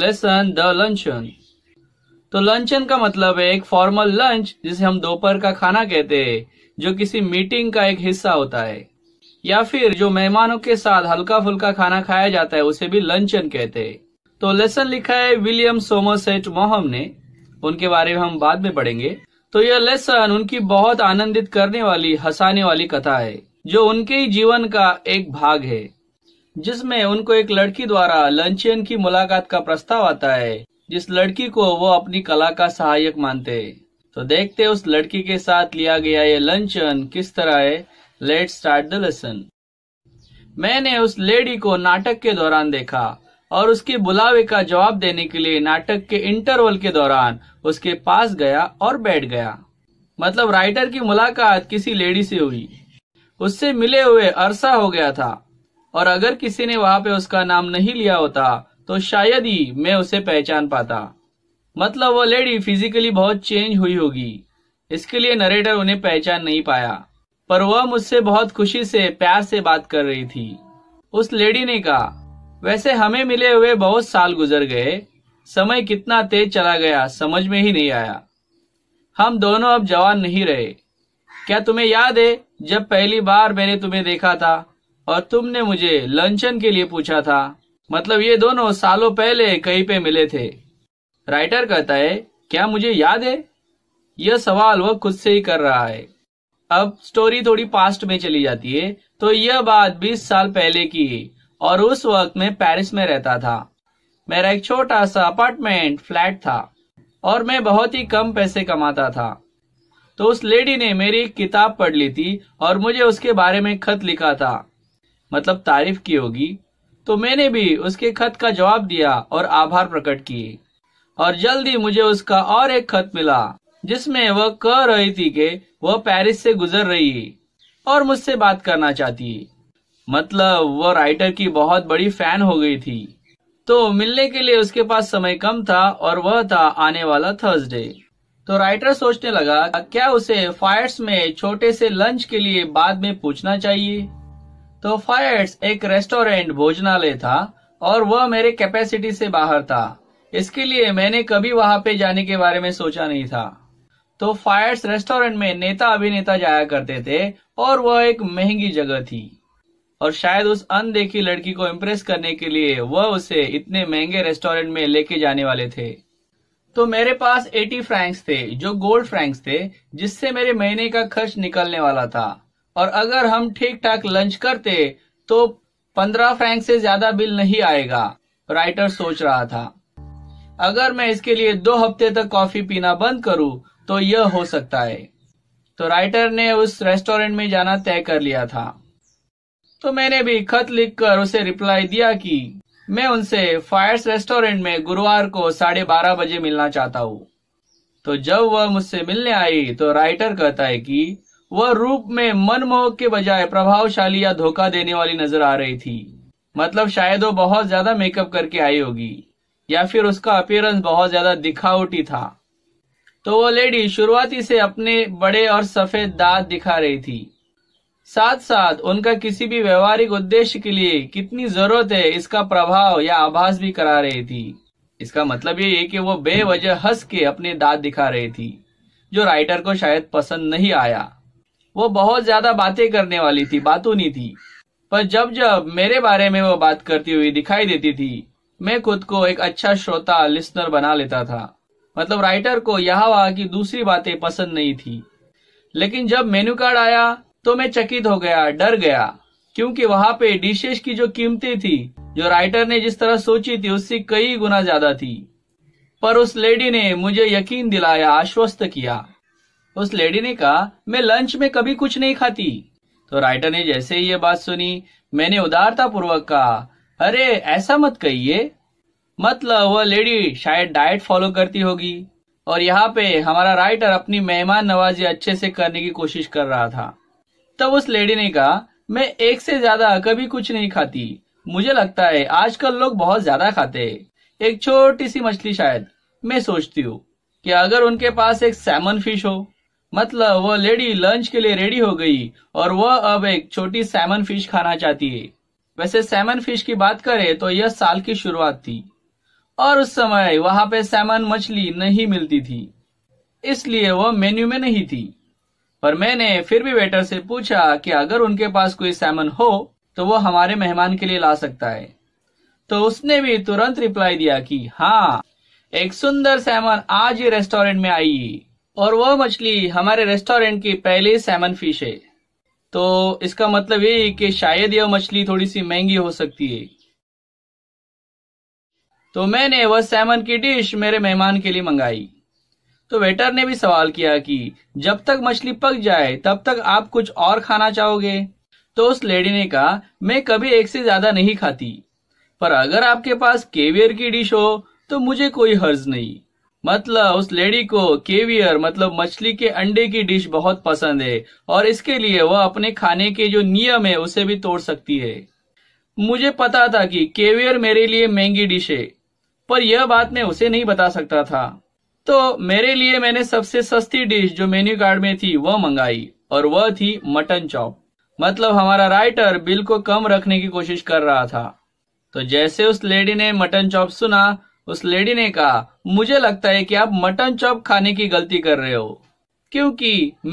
lesson the luncheon तो luncheon का मतलब है एक फॉर्मल लंच जिसे हम दोपहर का खाना कहते हैं जो किसी मीटिंग का एक हिस्सा होता है या फिर जो मेहमानों के साथ हल्का फुल्का खाना खाया जाता है उसे भी लंचन कहते हैं तो लेसन लिखा है विलियम सोमरसेट मोहम ने उनके बारे में हम बाद में पढ़ेंगे तो यह लेसन उनकी बहुत आनंदित करने वाली हंसाने वाली कथा है जो उनके ही जीवन का एक भाग है जिसमें उनको एक लड़की द्वारा लंचन की मुलाकात का प्रस्ताव आता है जिस लड़की को वो अपनी कला का सहायक मानते तो देखते उस लड़की के साथ लिया गया ये लंचन किस तरह है लेट स्टार्ट द लेसन मैंने उस लेडी को नाटक के दौरान देखा और उसके बुलावे का जवाब देने के लिए नाटक के इंटरवल के दौरान उसके पास गया और बैठ गया मतलब राइटर की मुलाकात किसी लेडी से हुई उससे मिले हुए अरसा हो गया था और अगर किसी ने वहां पे उसका नाम नहीं लिया होता तो शायद ही मैं उसे पहचान पाता मतलब वो लेडी फिजिकली बहुत चेंज हुई होगी इसके लिए नरेटर उन्हें पहचान नहीं पाया पर वह मुझसे बहुत खुशी से प्यार से बात कर रही थी उस लेडी ने कहा वैसे हमें मिले हुए बहुत साल गुजर गए समय कितना तेज चला गया समझ में ही नहीं आया हम दोनों अब जवान नहीं रहे क्या तुम्हें याद है जब पहली बार मैंने तुम्हें देखा था और तुमने मुझे लंचन के लिए पूछा था मतलब ये दोनों सालों पहले कहीं पे मिले थे राइटर कहता है क्या मुझे याद है यह सवाल वह खुद से ही कर रहा है अब स्टोरी थोड़ी पास्ट में चली जाती है तो यह बात 20 साल पहले की और उस वक्त मैं पेरिस में रहता था मेरा एक छोटा सा अपार्टमेंट फ्लैट था और मैं बहुत ही कम पैसे कमाता था तो उस लेडी ने मेरी एक किताब पढ़ ली थी और मुझे उसके बारे में खत लिखा था मतलब तारीफ की होगी तो मैंने भी उसके खत का जवाब दिया और आभार प्रकट किए और जल्दी मुझे उसका और एक खत मिला जिसमें वह कह रही थी कि वह पेरिस से गुजर रही और मुझसे बात करना चाहती मतलब वह राइटर की बहुत बड़ी फैन हो गई थी तो मिलने के लिए उसके पास समय कम था और वह था आने वाला थर्सडे तो राइटर सोचने लगा क्या उसे फायर्स में छोटे से लंच के लिए बाद में पूछना चाहिए तो फायर्स एक रेस्टोरेंट भोजनालय था और वह मेरे कैपेसिटी से बाहर था इसके लिए मैंने कभी वहां पे जाने के बारे में सोचा नहीं था तो फायर्स रेस्टोरेंट में नेता अभिनेता जाया करते थे और वह एक महंगी जगह थी और शायद उस अनदेखी लड़की को इम्प्रेस करने के लिए वह उसे इतने महंगे रेस्टोरेंट में लेके जाने वाले थे तो मेरे पास 80 फ्रैंक्स थे जो गोल्ड फ्रैंक्स थे जिससे मेरे महीने का खर्च निकलने वाला था और अगर हम ठीक ठाक लंच करते तो पंद्रह फ्रैंक से ज्यादा बिल नहीं आएगा राइटर सोच रहा था अगर मैं इसके लिए दो हफ्ते तक कॉफी पीना बंद करूं तो यह हो सकता है तो राइटर ने उस रेस्टोरेंट में जाना तय कर लिया था तो मैंने भी खत लिखकर उसे रिप्लाई दिया कि मैं उनसे फायर्स रेस्टोरेंट में गुरुवार को साढ़े बारह बजे मिलना चाहता हूँ तो जब वह मुझसे मिलने आई तो राइटर कहता है कि वह रूप में मनमोहक के बजाय प्रभावशाली या धोखा देने वाली नजर आ रही थी मतलब शायद वो बहुत ज्यादा मेकअप करके आई होगी या फिर उसका अपियरेंस बहुत ज्यादा दिखावटी था तो वो लेडी शुरुआती से अपने बड़े और सफेद दांत दिखा रही थी साथ साथ उनका किसी भी व्यवहारिक उद्देश्य के लिए कितनी जरूरत है इसका प्रभाव या आभास भी करा रही थी इसका मतलब ये है कि वो बेवजह हंस के अपने दांत दिखा रही थी जो राइटर को शायद पसंद नहीं आया वो बहुत ज्यादा बातें करने वाली थी नहीं थी पर जब जब मेरे बारे में वो बात करती हुई दिखाई देती थी मैं खुद को एक अच्छा श्रोता लिस्नर बना लेता था मतलब राइटर को यहाँ वहां की दूसरी बातें पसंद नहीं थी लेकिन जब मेन्यू कार्ड आया तो मैं चकित हो गया डर गया क्योंकि वहां पे डिशेस की जो कीमतें थी जो राइटर ने जिस तरह सोची थी उससे कई गुना ज्यादा थी पर उस लेडी ने मुझे यकीन दिलाया आश्वस्त किया उस लेडी ने कहा मैं लंच में कभी कुछ नहीं खाती तो राइटर ने जैसे ही ये बात सुनी मैंने उदारता पूर्वक कहा अरे ऐसा मत कहिए मतलब वह लेडी शायद डाइट फॉलो करती होगी और यहाँ पे हमारा राइटर अपनी मेहमान नवाजी अच्छे से करने की कोशिश कर रहा था तब उस लेडी ने कहा मैं एक से ज्यादा कभी कुछ नहीं खाती मुझे लगता है आजकल लोग बहुत ज्यादा खाते हैं एक छोटी सी मछली शायद मैं सोचती हूँ कि अगर उनके पास एक सैमन फिश हो मतलब वह लेडी लंच के लिए रेडी हो गई और वह अब एक छोटी सैमन फिश खाना चाहती है वैसे सैमन फिश की बात करें तो यह साल की शुरुआत थी और उस समय वहां पे सैमन मछली नहीं मिलती थी इसलिए वह मेन्यू में नहीं थी पर मैंने फिर भी वेटर से पूछा कि अगर उनके पास कोई सैमन हो तो वो हमारे मेहमान के लिए ला सकता है तो उसने भी तुरंत रिप्लाई दिया कि हाँ एक सुंदर सैमन आज ही रेस्टोरेंट में आई और वह मछली हमारे रेस्टोरेंट की पहले सैमन फिश है तो इसका मतलब ये कि शायद यह मछली थोड़ी सी महंगी हो सकती है तो मैंने वह सैमन की डिश मेरे मेहमान के लिए मंगाई तो वेटर ने भी सवाल किया कि जब तक मछली पक जाए तब तक आप कुछ और खाना चाहोगे तो उस लेडी ने कहा मैं कभी एक से ज्यादा नहीं खाती पर अगर आपके पास केवियर की डिश हो तो मुझे कोई हर्ज नहीं मतलब उस लेडी को केवियर मतलब मछली के अंडे की डिश बहुत पसंद है और इसके लिए वह अपने खाने के जो नियम है उसे भी तोड़ सकती है मुझे पता था कि केवियर मेरे लिए महंगी डिश है पर यह बात मैं उसे नहीं बता सकता था तो मेरे लिए मैंने सबसे सस्ती डिश जो मेन्यू कार्ड में थी वह मंगाई और वह थी मटन चॉप मतलब हमारा राइटर बिल को कम रखने की कोशिश कर रहा था तो जैसे उस लेडी ने मटन चॉप सुना उस लेडी ने कहा मुझे लगता है कि आप मटन चॉप खाने की गलती कर रहे हो क्योंकि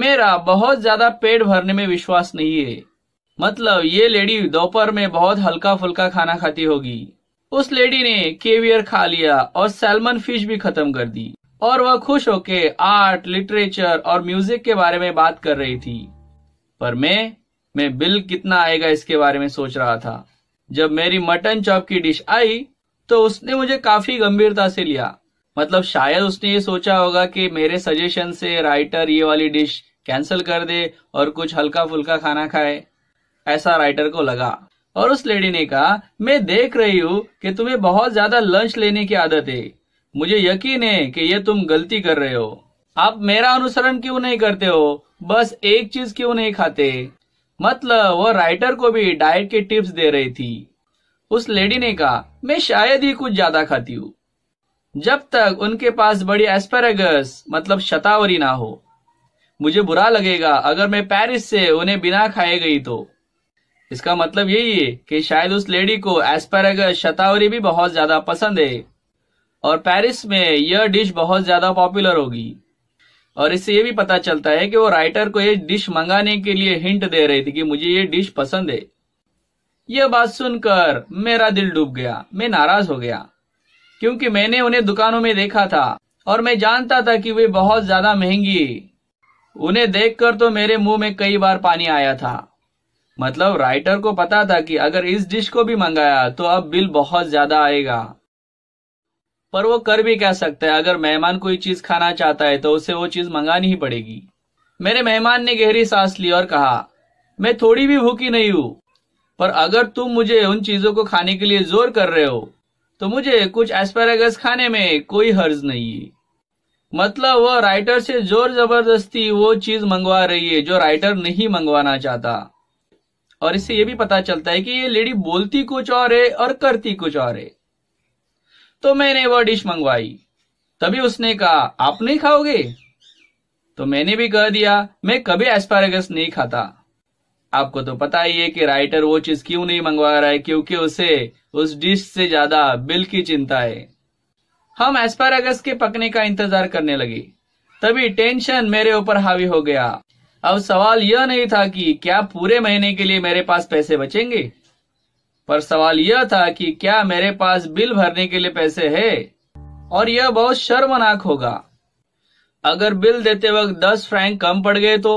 मेरा बहुत ज्यादा पेट भरने में विश्वास नहीं है मतलब ये लेडी दोपहर में बहुत हल्का फुल्का खाना खाती होगी उस लेडी ने केवियर खा लिया और सैलमन फिश भी खत्म कर दी और वह खुश होके आर्ट लिटरेचर और म्यूजिक के बारे में बात कर रही थी पर मैं मैं बिल कितना आएगा इसके बारे में सोच रहा था जब मेरी मटन चॉप की डिश आई तो उसने मुझे काफी गंभीरता से लिया मतलब शायद उसने ये सोचा होगा कि मेरे सजेशन से राइटर ये वाली डिश कैंसिल कर दे और कुछ हल्का फुल्का खाना खाए ऐसा राइटर को लगा और उस लेडी ने कहा मैं देख रही हूँ कि तुम्हें बहुत ज्यादा लंच लेने की आदत है मुझे यकीन है कि ये तुम गलती कर रहे हो आप मेरा अनुसरण क्यों नहीं करते हो बस एक चीज क्यों नहीं खाते मतलब वो राइटर को भी डाइट के टिप्स दे रही थी उस लेडी ने कहा मैं शायद ही कुछ ज्यादा खाती हूँ जब तक उनके पास बड़ी एस्पेरेगस मतलब शतावरी ना हो मुझे बुरा लगेगा अगर मैं पेरिस से उन्हें बिना खाए गई तो इसका मतलब यही है कि शायद उस लेडी को एस्पेरेगस शतावरी भी बहुत ज्यादा पसंद है और पेरिस में यह डिश बहुत ज्यादा पॉपुलर होगी और इससे यह भी पता चलता है कि वो राइटर को ये डिश मंगाने के लिए हिंट दे रही थी कि मुझे ये डिश पसंद है यह बात सुनकर मेरा दिल डूब गया मैं नाराज हो गया क्योंकि मैंने उन्हें दुकानों में देखा था और मैं जानता था कि वे बहुत ज्यादा महंगी उन्हें देखकर तो मेरे मुंह में कई बार पानी आया था मतलब राइटर को पता था कि अगर इस डिश को भी मंगाया तो अब बिल बहुत ज्यादा आएगा पर वो कर भी कह सकते हैं अगर मेहमान कोई चीज खाना चाहता है तो उसे वो चीज मंगानी ही पड़ेगी मेरे मेहमान ने गहरी सांस ली और कहा मैं थोड़ी भी भूखी नहीं हूं पर अगर तुम मुझे उन चीजों को खाने के लिए जोर कर रहे हो तो मुझे कुछ एस्पेरागस खाने में कोई हर्ज नहीं मतलब वह राइटर से जोर जबरदस्ती वो चीज मंगवा रही है जो राइटर नहीं मंगवाना चाहता और इससे यह भी पता चलता है कि ये लेडी बोलती कुछ और है और करती कुछ और है तो मैंने वह डिश मंगवाई तभी उसने कहा आप नहीं खाओगे तो मैंने भी कह दिया मैं कभी एस्पारेगस नहीं खाता आपको तो पता ही है कि राइटर वो चीज क्यों नहीं मंगवा रहा है क्योंकि उसे उस डिश से ज्यादा बिल की चिंता है हम एस्पारागस के पकने का इंतजार करने लगे तभी टेंशन मेरे ऊपर हावी हो गया अब सवाल यह नहीं था कि क्या पूरे महीने के लिए मेरे पास पैसे बचेंगे पर सवाल यह था कि क्या मेरे पास बिल भरने के लिए पैसे है और यह बहुत शर्मनाक होगा अगर बिल देते वक्त दस फ्रैंक कम पड़ गए तो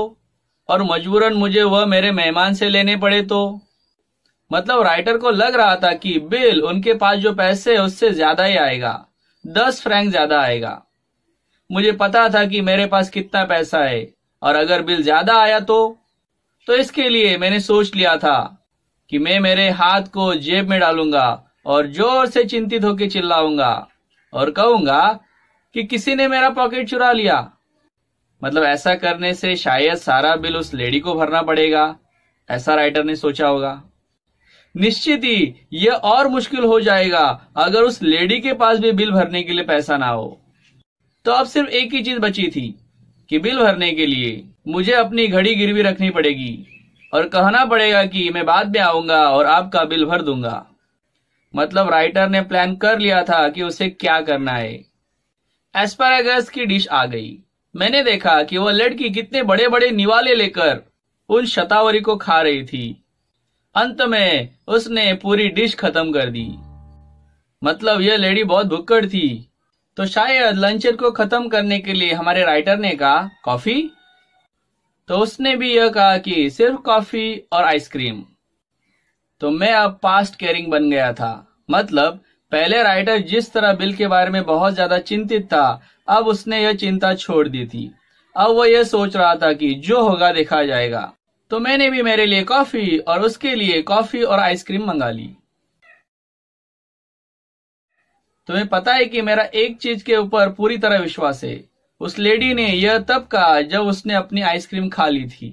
और मजबूरन मुझे वह मेरे मेहमान से लेने पड़े तो मतलब राइटर को लग रहा था कि बिल उनके पास जो पैसे है उससे ज्यादा ही आएगा दस फ्रैंक ज्यादा आएगा मुझे पता था कि मेरे पास कितना पैसा है और अगर बिल ज्यादा आया तो तो इसके लिए मैंने सोच लिया था कि मैं मेरे हाथ को जेब में डालूंगा और जोर से चिंतित होकर चिल्लाऊंगा और कहूंगा कि किसी ने मेरा पॉकेट चुरा लिया मतलब ऐसा करने से शायद सारा बिल उस लेडी को भरना पड़ेगा ऐसा राइटर ने सोचा होगा निश्चित ही यह और मुश्किल हो जाएगा अगर उस लेडी के पास भी बिल भरने के लिए पैसा ना हो तो अब सिर्फ एक ही चीज बची थी कि बिल भरने के लिए मुझे अपनी घड़ी गिरवी रखनी पड़ेगी और कहना पड़ेगा कि मैं बाद में आऊंगा और आपका बिल भर दूंगा मतलब राइटर ने प्लान कर लिया था कि उसे क्या करना है एस्पारागस की डिश आ गई मैंने देखा कि वह लड़की कितने बड़े बड़े निवाले लेकर उन शतावरी को खा रही थी अंत में उसने पूरी डिश खत्म कर दी मतलब यह लेडी बहुत भुक्कड़ थी तो शायद लंचर को खत्म करने के लिए हमारे राइटर ने कहा कॉफी तो उसने भी यह कहा कि सिर्फ कॉफी और आइसक्रीम तो मैं अब पास्ट केयरिंग बन गया था मतलब पहले राइटर जिस तरह बिल के बारे में बहुत ज्यादा चिंतित था अब उसने यह चिंता छोड़ दी थी अब वह यह सोच रहा था कि जो होगा देखा जाएगा तो मैंने भी मेरे लिए कॉफी और उसके लिए कॉफी और आइसक्रीम मंगा ली तुम्हें पता है कि मेरा एक चीज के ऊपर पूरी तरह विश्वास है उस लेडी ने यह तब कहा जब उसने अपनी आइसक्रीम खा ली थी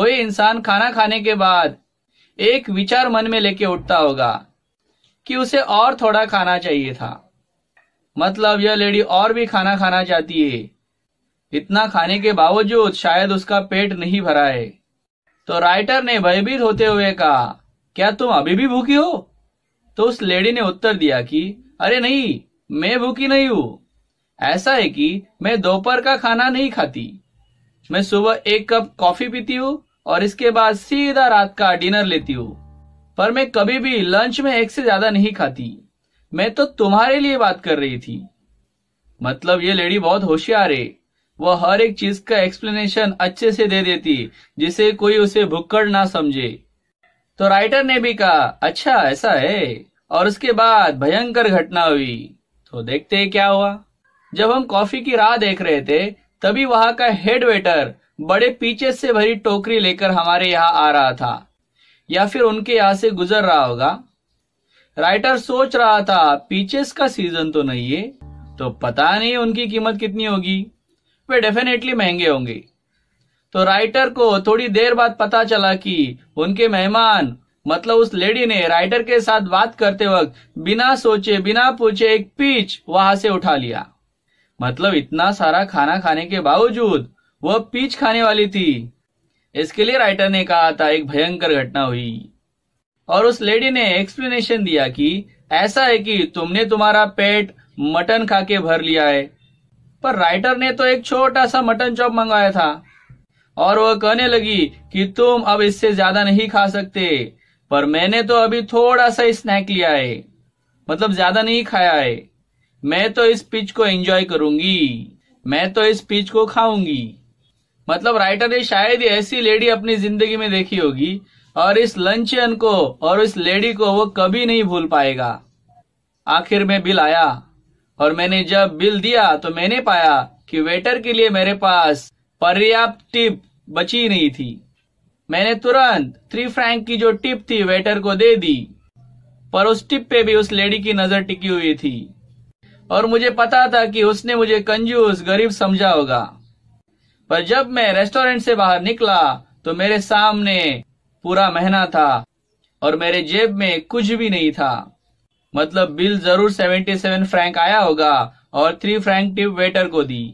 कोई इंसान खाना खाने के बाद एक विचार मन में लेके उठता होगा कि उसे और थोड़ा खाना चाहिए था मतलब यह लेडी और भी खाना खाना चाहती है इतना खाने के बावजूद शायद उसका पेट नहीं भरा है तो राइटर ने भयभीत होते हुए कहा क्या तुम अभी भी भूखी हो तो उस लेडी ने उत्तर दिया कि अरे नहीं मैं भूखी नहीं हूं ऐसा है कि मैं दोपहर का खाना नहीं खाती मैं सुबह एक कप कॉफी पीती हूँ और इसके बाद सीधा रात का डिनर लेती हूँ पर मैं कभी भी लंच में एक से ज्यादा नहीं खाती मैं तो तुम्हारे लिए बात कर रही थी मतलब ये लेडी बहुत होशियार है वह हर एक चीज का एक्सप्लेनेशन अच्छे से दे देती जिसे कोई उसे भुक्कड़ ना समझे तो राइटर ने भी कहा अच्छा ऐसा है और उसके बाद भयंकर घटना हुई तो देखते हैं क्या हुआ जब हम कॉफी की राह देख रहे थे तभी वहां का हेड वेटर बड़े पीछे से भरी टोकरी लेकर हमारे यहाँ आ रहा था या फिर उनके यहां से गुजर रहा होगा राइटर सोच रहा था पीचेस का सीजन तो नहीं है तो पता नहीं उनकी कीमत कितनी होगी वे डेफिनेटली महंगे होंगे तो राइटर को थोड़ी देर बाद पता चला कि उनके मेहमान मतलब उस लेडी ने राइटर के साथ बात करते वक्त बिना सोचे बिना पूछे एक पीच वहां से उठा लिया मतलब इतना सारा खाना खाने के बावजूद वह पीच खाने वाली थी इसके लिए राइटर ने कहा था एक भयंकर घटना हुई और उस लेडी ने एक्सप्लेनेशन दिया कि ऐसा है कि तुमने तुम्हारा पेट मटन खा के भर लिया है पर राइटर ने तो एक छोटा सा मटन चॉप मंगाया था और वह कहने लगी कि तुम अब इससे ज्यादा नहीं खा सकते पर मैंने तो अभी थोड़ा सा स्नैक लिया है मतलब ज्यादा नहीं खाया है मैं तो इस पिच को एंजॉय करूंगी मैं तो इस पिच को खाऊंगी मतलब राइटर ने शायद ऐसी लेडी अपनी जिंदगी में देखी होगी और इस लंचन को और इस लेडी को वो कभी नहीं भूल पाएगा आखिर में बिल आया और मैंने जब बिल दिया तो मैंने पाया कि वेटर के लिए मेरे पास पर्याप्त टिप बची नहीं थी मैंने तुरंत थ्री फ्रैंक की जो टिप थी वेटर को दे दी पर उस टिप पे भी उस लेडी की नजर टिकी हुई थी और मुझे पता था कि उसने मुझे कंजूस गरीब समझा होगा पर जब मैं रेस्टोरेंट से बाहर निकला तो मेरे सामने पूरा महीना था और मेरे जेब में कुछ भी नहीं था मतलब बिल जरूर 77 फ्रैंक आया होगा और थ्री फ्रैंक टिप वेटर को दी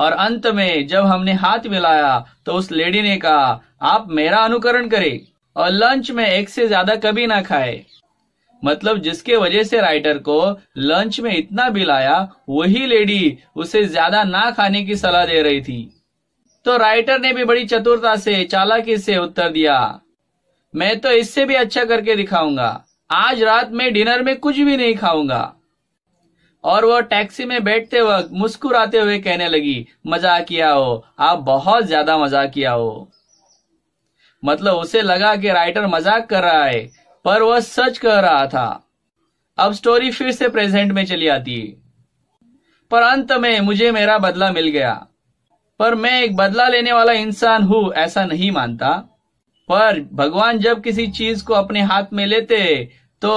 और अंत में जब हमने हाथ मिलाया तो उस लेडी ने कहा आप मेरा अनुकरण करें और लंच में एक से ज्यादा कभी ना खाए मतलब जिसके वजह से राइटर को लंच में इतना बिल आया वही लेडी उसे ज्यादा ना खाने की सलाह दे रही थी तो राइटर ने भी बड़ी चतुरता से चालाकी से उत्तर दिया मैं तो इससे भी अच्छा करके दिखाऊंगा आज रात में डिनर में कुछ भी नहीं खाऊंगा और वह टैक्सी में बैठते वक्त मुस्कुराते हुए कहने लगी मजा किया हो आप बहुत ज्यादा मजा किया हो मतलब उसे लगा कि राइटर मजाक कर रहा है पर वह सच कह रहा था अब स्टोरी फिर से प्रेजेंट में चली आती है पर अंत में मुझे मेरा बदला मिल गया पर मैं एक बदला लेने वाला इंसान हूं ऐसा नहीं मानता पर भगवान जब किसी चीज को अपने हाथ में लेते तो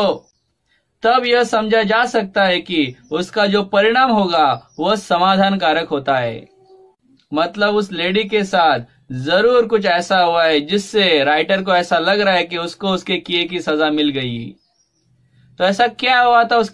तब यह समझा जा सकता है कि उसका जो परिणाम होगा वह समाधान कारक होता है मतलब उस लेडी के साथ जरूर कुछ ऐसा हुआ है जिससे राइटर को ऐसा लग रहा है कि उसको उसके किए की सजा मिल गई तो ऐसा क्या हुआ था उसके